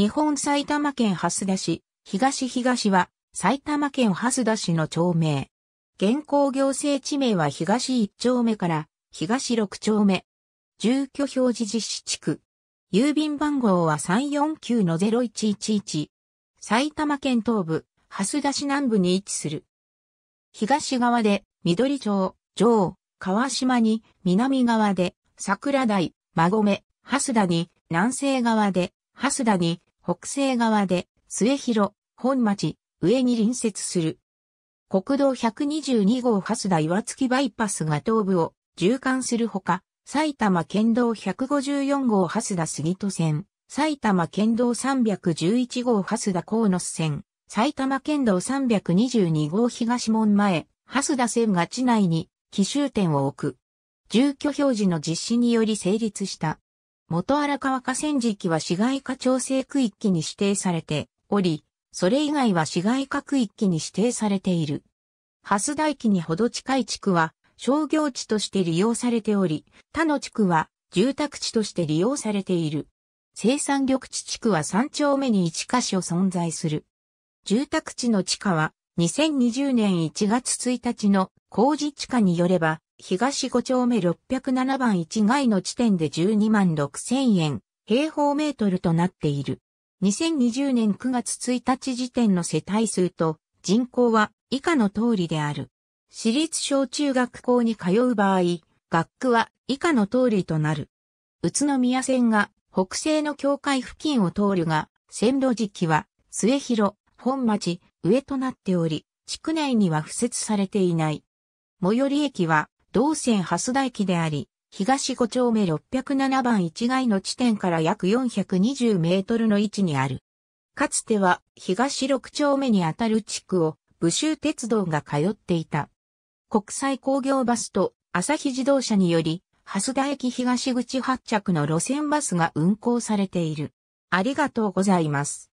日本埼玉県蓮田市、東東は埼玉県蓮田市の町名。現行行政地名は東1丁目から東6丁目。住居表示実施地区。郵便番号は349-0111。埼玉県東部、蓮田市南部に位置する。東側で緑町、城、川島に、南側で桜台、馬込、蓮田に、南西側で、蓮田に、北西側で末広、本町、上に隣接する。国道122号蓮田岩月バイパスが東部を縦貫するほか、埼玉県道154号蓮田杉戸線、埼玉県道311号蓮田河野線、埼玉県道322号東門前、蓮田線が地内に奇襲点を置く。住居表示の実施により成立した元荒川河川敷は市街化調整区域に指定されており、それ以外は市街化区域に指定されている。ハス大駅にほど近い地区は商業地として利用されており、他の地区は住宅地として利用されている。生産緑地地区は3丁目に1カ所存在する。住宅地の地下は2020年1月1日の工事地下によれば東5丁目607番1街の地点で12万6千円、平方メートルとなっている。2020年9月1日時点の世帯数と人口は以下の通りである。私立小中学校に通う場合、学区は以下の通りとなる。宇都宮線が北西の境界付近を通るが、線路時期は末広、本町、上となっており、地区内には付設されていない。最寄り駅は同線蓮田駅であり、東5丁目607番一街の地点から約420メートルの位置にある。かつては東6丁目にあたる地区を武州鉄道が通っていた。国際工業バスと朝日自動車により、蓮田駅東口発着の路線バスが運行されている。ありがとうございます。